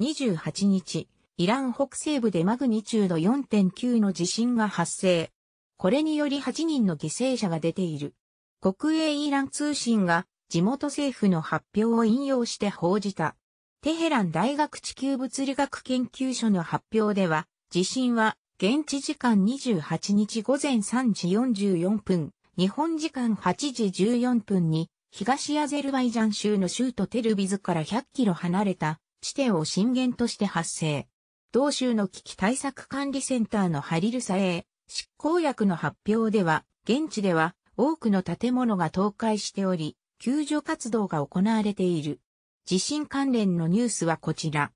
28日、イラン北西部でマグニチュード4.9の地震が発生。これにより8人の犠牲者が出ている。国営イラン通信が地元政府の発表を引用して報じた。テヘラン大学地球物理学研究所の発表では、地震は現地時間28日午前3時44分、日本時間8時14分に東アゼルバイジャン州の州都テルビズから100キロ離れた地点を震源として発生。同州の危機対策管理センターのハリルサエー執行役の発表では、現地では多くの建物が倒壊しており、救助活動が行われている。地震関連のニュースはこちら。